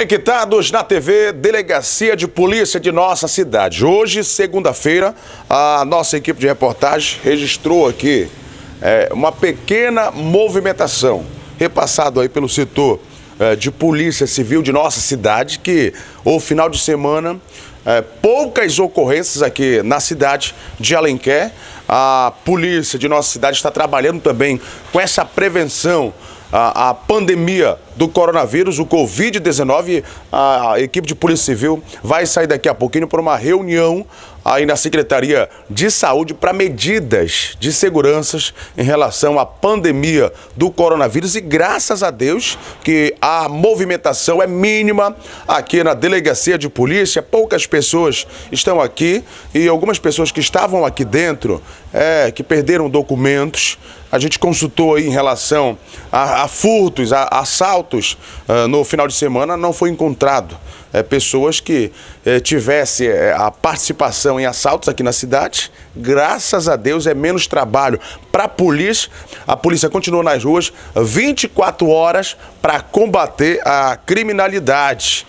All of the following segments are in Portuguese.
Conectados na TV Delegacia de Polícia de nossa cidade. Hoje, segunda-feira, a nossa equipe de reportagem registrou aqui é, uma pequena movimentação, repassado aí pelo setor é, de Polícia Civil de nossa cidade, que o final de semana é, poucas ocorrências aqui na cidade de Alenquer. A polícia de nossa cidade está trabalhando também com essa prevenção a, a pandemia do coronavírus, o Covid-19, a, a equipe de Polícia Civil vai sair daqui a pouquinho para uma reunião aí na Secretaria de Saúde para medidas de seguranças em relação à pandemia do coronavírus e graças a Deus que a movimentação é mínima aqui na delegacia de polícia, poucas pessoas estão aqui e algumas pessoas que estavam aqui dentro, é, que perderam documentos, a gente consultou aí em relação a, a furtos, a, a assaltos uh, no final de semana, não foi encontrado é, pessoas que é, tivesse eh, a participação em assaltos aqui na cidade. Graças a Deus é menos trabalho para a polícia. A polícia continua nas ruas 24 horas para combater a criminalidade.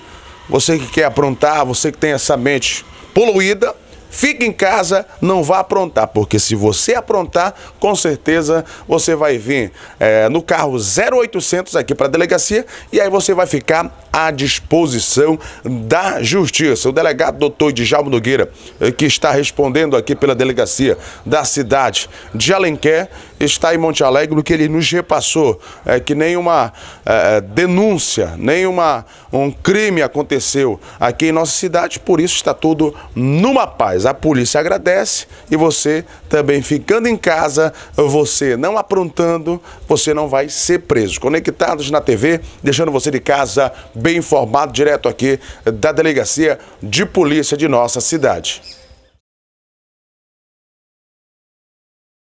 Você que quer aprontar, você que tem essa mente poluída, Fique em casa, não vá aprontar, porque se você aprontar, com certeza você vai vir é, no carro 0800 aqui para a delegacia e aí você vai ficar à disposição da justiça. O delegado doutor Djalmo Nogueira, eh, que está respondendo aqui pela delegacia da cidade de Alenquer, está em Monte Alegre, o que ele nos repassou é que nenhuma é, é, denúncia, nenhuma um crime aconteceu aqui em nossa cidade, por isso está tudo numa paz. A polícia agradece e você também ficando em casa, você não aprontando, você não vai ser preso. Conectados na TV, deixando você de casa bem informado, direto aqui da Delegacia de Polícia de nossa cidade.